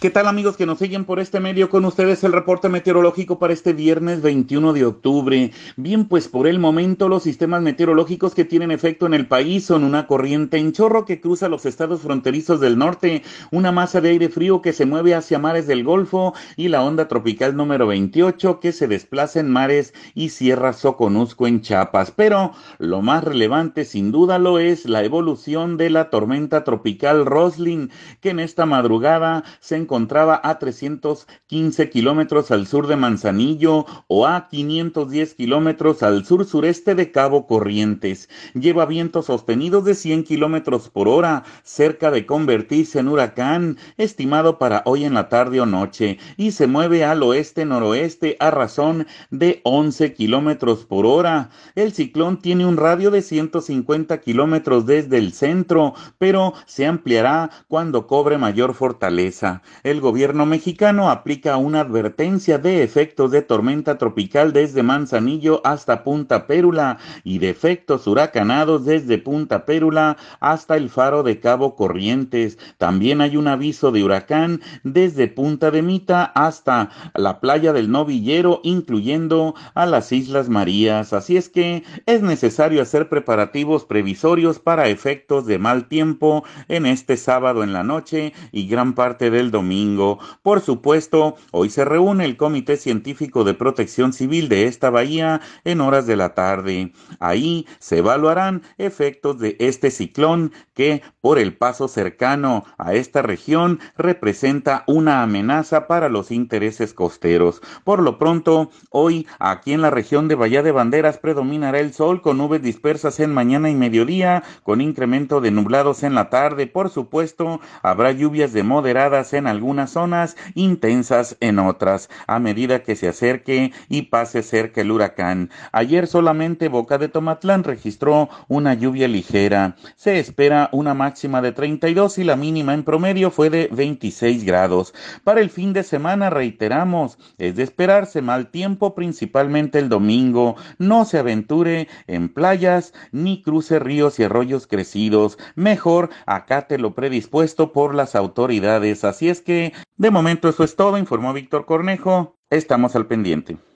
¿Qué tal amigos que nos siguen por este medio? Con ustedes el reporte meteorológico para este viernes 21 de octubre. Bien, pues por el momento los sistemas meteorológicos que tienen efecto en el país son una corriente en chorro que cruza los estados fronterizos del norte, una masa de aire frío que se mueve hacia mares del Golfo y la onda tropical número 28 que se desplaza en mares y Sierra Soconusco en Chiapas. Pero lo más relevante sin duda lo es la evolución de la tormenta tropical Roslin que en esta madrugada se encontraba a 315 kilómetros al sur de Manzanillo o a 510 kilómetros al sur-sureste de Cabo Corrientes. Lleva vientos sostenidos de 100 kilómetros por hora, cerca de convertirse en huracán, estimado para hoy en la tarde o noche, y se mueve al oeste-noroeste a razón de 11 kilómetros por hora. El ciclón tiene un radio de 150 kilómetros desde el centro, pero se ampliará cuando cobre mayor fortaleza el gobierno mexicano aplica una advertencia de efectos de tormenta tropical desde Manzanillo hasta Punta Pérula y de efectos huracanados desde Punta Pérula hasta el faro de Cabo Corrientes. También hay un aviso de huracán desde Punta de Mita hasta la playa del Novillero, incluyendo a las Islas Marías. Así es que es necesario hacer preparativos previsorios para efectos de mal tiempo en este sábado en la noche y gran parte del domingo domingo. Por supuesto, hoy se reúne el Comité Científico de Protección Civil de esta bahía en horas de la tarde. Ahí se evaluarán efectos de este ciclón que, por el paso cercano a esta región, representa una amenaza para los intereses costeros. Por lo pronto, hoy aquí en la región de Bahía de Banderas predominará el sol con nubes dispersas en mañana y mediodía, con incremento de nublados en la tarde. Por supuesto, habrá lluvias de moderadas en algunas zonas, intensas en otras, a medida que se acerque y pase cerca el huracán. Ayer solamente Boca de Tomatlán registró una lluvia ligera. Se espera una máxima de 32 y la mínima en promedio fue de 26 grados. Para el fin de semana, reiteramos, es de esperarse mal tiempo principalmente el domingo. No se aventure en playas ni cruce ríos y arroyos crecidos. Mejor acate lo predispuesto por las autoridades. Así es que de momento eso es todo, informó Víctor Cornejo. Estamos al pendiente.